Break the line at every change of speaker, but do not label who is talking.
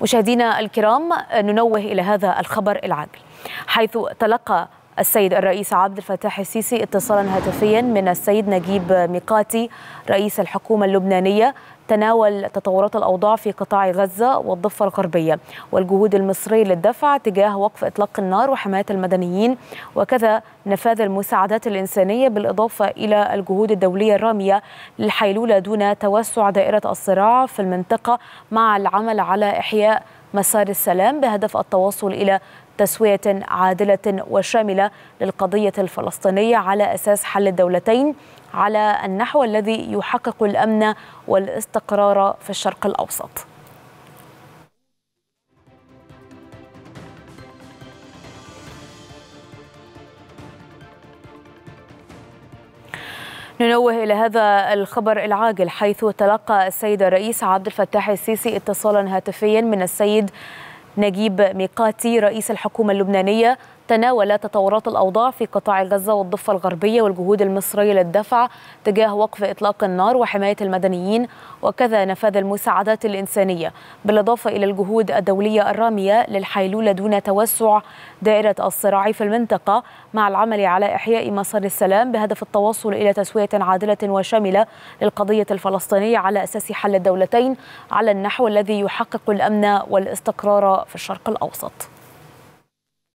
مشاهدينا الكرام ننوه إلى هذا الخبر العاجل حيث تلقى السيد الرئيس عبد الفتاح السيسي اتصالا هاتفيا من السيد نجيب ميقاتي رئيس الحكومة اللبنانية تناول تطورات الأوضاع في قطاع غزة والضفة الغربية والجهود المصرية للدفع تجاه وقف إطلاق النار وحماية المدنيين وكذا نفاذ المساعدات الإنسانية بالإضافة إلى الجهود الدولية الرامية للحيلولة دون توسع دائرة الصراع في المنطقة مع العمل على إحياء مسار السلام بهدف التوصل إلى تسوية عادلة وشاملة للقضية الفلسطينية على أساس حل الدولتين على النحو الذي يحقق الأمن والاستقرار في الشرق الأوسط ننوه إلى هذا الخبر العاجل حيث تلقى السيد الرئيس عبد الفتاح السيسي اتصالا هاتفيا من السيد نجيب ميقاتي رئيس الحكومة اللبنانية تناول تطورات الأوضاع في قطاع غزة والضفة الغربية والجهود المصرية للدفع تجاه وقف إطلاق النار وحماية المدنيين وكذا نفاذ المساعدات الإنسانية بالإضافة إلى الجهود الدولية الرامية للحيلولة دون توسع دائرة الصراع في المنطقة مع العمل على إحياء مسار السلام بهدف التوصل إلى تسوية عادلة وشاملة للقضية الفلسطينية على أساس حل الدولتين على النحو الذي يحقق الأمن والاستقرار في الشرق الأوسط